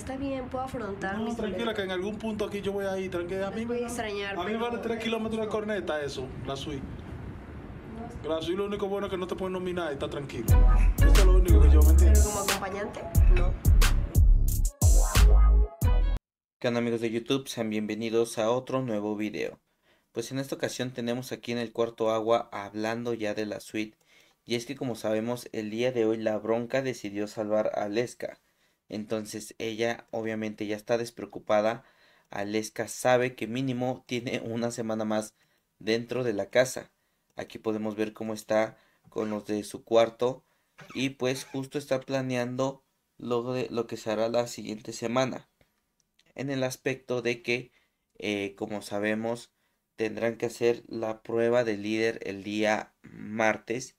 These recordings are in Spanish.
está bien, puedo afrontar. No, tranquila, que en algún punto aquí yo voy a ir. Tranquila, a mí voy a extrañar. A mí vale 3 kilómetros la corneta eso, la suite. La suite lo único bueno es que no te pueden nominar y está tranquilo. Eso es lo único que yo me entiendo. Pero como acompañante, no. ¿Qué amigos de YouTube? Sean bienvenidos a otro nuevo video. Pues en esta ocasión tenemos aquí en el cuarto agua hablando ya de la suite. Y es que como sabemos el día de hoy la bronca decidió salvar a Lesca entonces ella obviamente ya está despreocupada. Aleska sabe que mínimo tiene una semana más dentro de la casa. Aquí podemos ver cómo está con los de su cuarto. Y pues justo está planeando lo, de, lo que se hará la siguiente semana. En el aspecto de que, eh, como sabemos, tendrán que hacer la prueba de líder el día martes.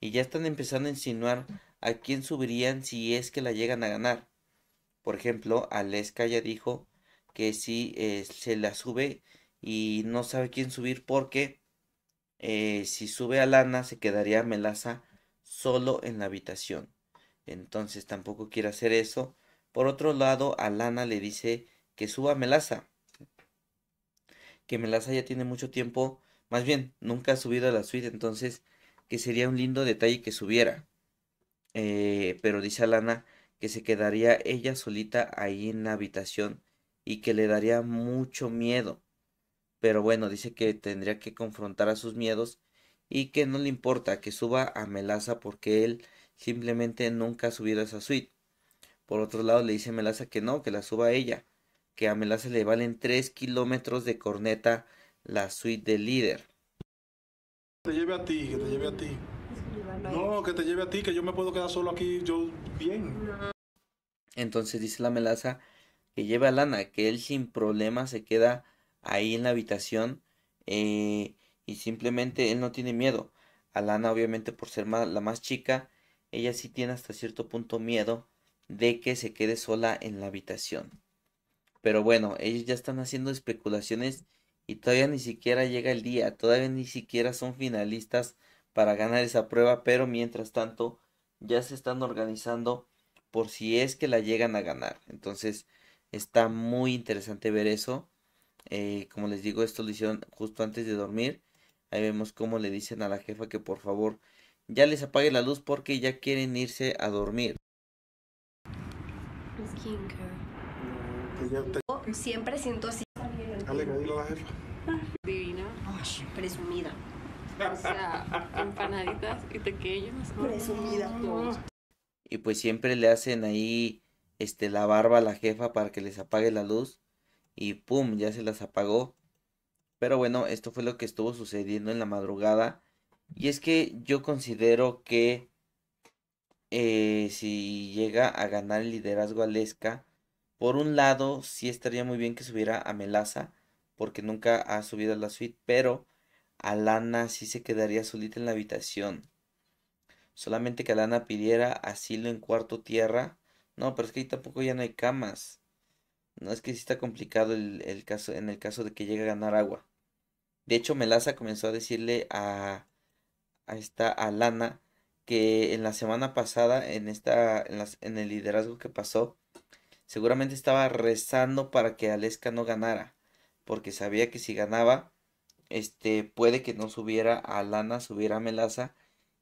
Y ya están empezando a insinuar a quién subirían si es que la llegan a ganar. Por ejemplo, Aleska ya dijo que si eh, se la sube y no sabe quién subir porque eh, si sube a Lana se quedaría Melaza solo en la habitación. Entonces tampoco quiere hacer eso. Por otro lado, a Lana le dice que suba a Melaza. Que Melaza ya tiene mucho tiempo, más bien, nunca ha subido a la suite, entonces que sería un lindo detalle que subiera. Eh, pero dice Alana que se quedaría ella solita ahí en la habitación y que le daría mucho miedo. Pero bueno, dice que tendría que confrontar a sus miedos y que no le importa que suba a Melaza porque él simplemente nunca ha subido a esa suite. Por otro lado, le dice a Melaza que no, que la suba a ella, que a Melaza le valen 3 kilómetros de corneta la suite del líder. lleve a ti, que lleve a ti no. que te lleve a ti, que yo me puedo quedar solo aquí, yo bien. Entonces dice la melaza que lleve a Lana, que él sin problema se queda ahí en la habitación eh, y simplemente él no tiene miedo. A Lana obviamente por ser la más chica, ella sí tiene hasta cierto punto miedo de que se quede sola en la habitación. Pero bueno, ellos ya están haciendo especulaciones y todavía ni siquiera llega el día, todavía ni siquiera son finalistas para ganar esa prueba, pero mientras tanto ya se están organizando por si es que la llegan a ganar. Entonces está muy interesante ver eso. Eh, como les digo, esto lo hicieron justo antes de dormir. Ahí vemos cómo le dicen a la jefa que por favor ya les apague la luz porque ya quieren irse a dormir. Pues siempre siento así. Presumida. O sea, empanaditas y Y pues siempre le hacen ahí este, la barba a la jefa para que les apague la luz. Y pum, ya se las apagó. Pero bueno, esto fue lo que estuvo sucediendo en la madrugada. Y es que yo considero que eh, si llega a ganar el liderazgo Alesca, por un lado, sí estaría muy bien que subiera a Melaza, porque nunca ha subido a la suite, pero Alana sí se quedaría solita en la habitación. Solamente que Alana pidiera asilo en cuarto tierra. No, pero es que ahí tampoco ya no hay camas. No es que sí está complicado el, caso, en el caso de que llegue a ganar agua. De hecho, Melaza comenzó a decirle a, esta Alana que en la semana pasada, en, esta, en, en el liderazgo que pasó, seguramente estaba rezando para que Aleska no ganara, porque sabía que si ganaba este, puede que no subiera a Lana subiera a Melaza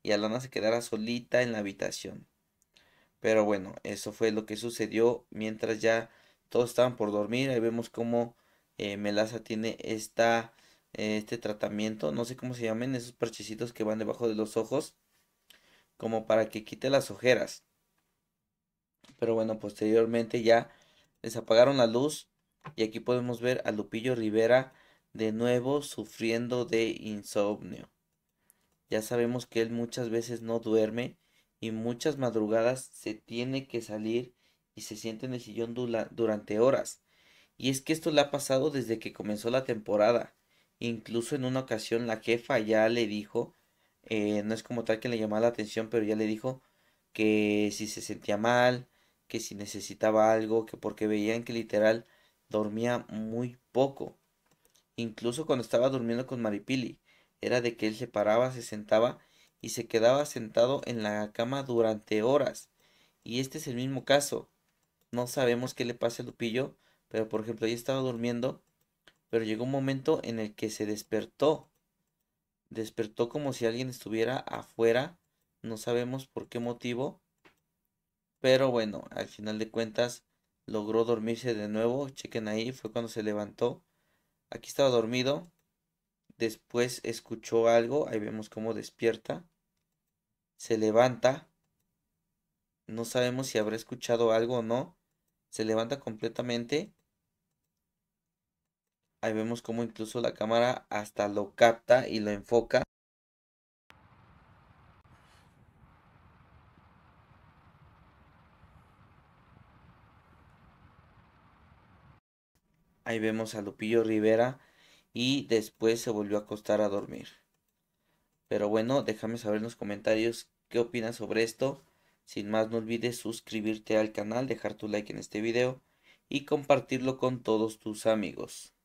y a Lana se quedara solita en la habitación. Pero bueno, eso fue lo que sucedió mientras ya todos estaban por dormir. Ahí vemos cómo eh, Melaza tiene esta, eh, este tratamiento, no sé cómo se llaman, esos parchecitos que van debajo de los ojos, como para que quite las ojeras. Pero bueno, posteriormente ya les apagaron la luz y aquí podemos ver a Lupillo Rivera de nuevo sufriendo de insomnio. Ya sabemos que él muchas veces no duerme y muchas madrugadas se tiene que salir y se siente en el sillón durante horas. Y es que esto le ha pasado desde que comenzó la temporada. Incluso en una ocasión la jefa ya le dijo, eh, no es como tal que le llamara la atención, pero ya le dijo que si se sentía mal, que si necesitaba algo, que porque veían que literal dormía muy poco. Incluso cuando estaba durmiendo con Maripili, era de que él se paraba, se sentaba y se quedaba sentado en la cama durante horas. Y este es el mismo caso. No sabemos qué le pasa a Lupillo, pero por ejemplo, ahí estaba durmiendo, pero llegó un momento en el que se despertó. Despertó como si alguien estuviera afuera, no sabemos por qué motivo. Pero bueno, al final de cuentas logró dormirse de nuevo. Chequen ahí, fue cuando se levantó Aquí estaba dormido. Después escuchó algo. Ahí vemos cómo despierta. Se levanta. No sabemos si habrá escuchado algo o no. Se levanta completamente. Ahí vemos cómo incluso la cámara hasta lo capta y lo enfoca. Ahí vemos a Lupillo Rivera y después se volvió a acostar a dormir. Pero bueno, déjame saber en los comentarios qué opinas sobre esto. Sin más, no olvides suscribirte al canal, dejar tu like en este video y compartirlo con todos tus amigos.